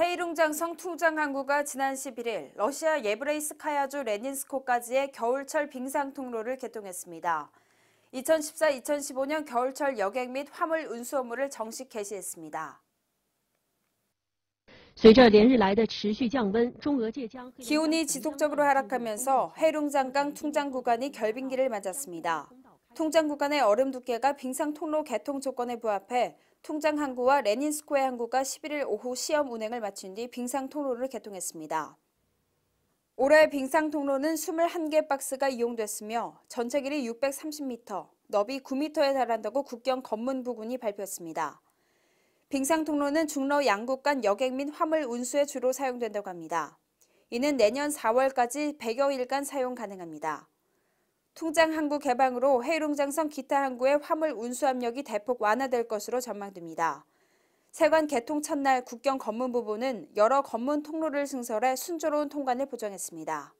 헤이룽장 성투장 항구가 지난 11일 러시아 예브레이스카야주 레닌스코까지의 겨울철 빙상 통로를 개통했습니다. 2014-2015년 겨울철 여객 및 화물 운수 업무를 정식 개시했습니다. 随着连日来的持续降温，中俄界将 기온이 지속적으로 하락하면서 해룽장강 퉁장 구간이 결빙기를 맞았습니다. 통장 구간의 얼음 두께가 빙상 통로 개통 조건에 부합해 통장 항구와 레닌스코의 항구가 11일 오후 시험 운행을 마친 뒤 빙상 통로를 개통했습니다. 올해 빙상 통로는 21개 박스가 이용됐으며 전체 길이 630m, 너비 9m에 달한다고 국경 검문 부군이 발표했습니다. 빙상 통로는 중러 양국 간 여객 및 화물 운수에 주로 사용된다고 합니다. 이는 내년 4월까지 100여일간 사용 가능합니다. 통장 항구 개방으로 해룡장성 기타 항구의 화물 운수 압력이 대폭 완화될 것으로 전망됩니다. 세관 개통 첫날 국경 검문 부부는 여러 검문 통로를 승설해 순조로운 통관을 보장했습니다.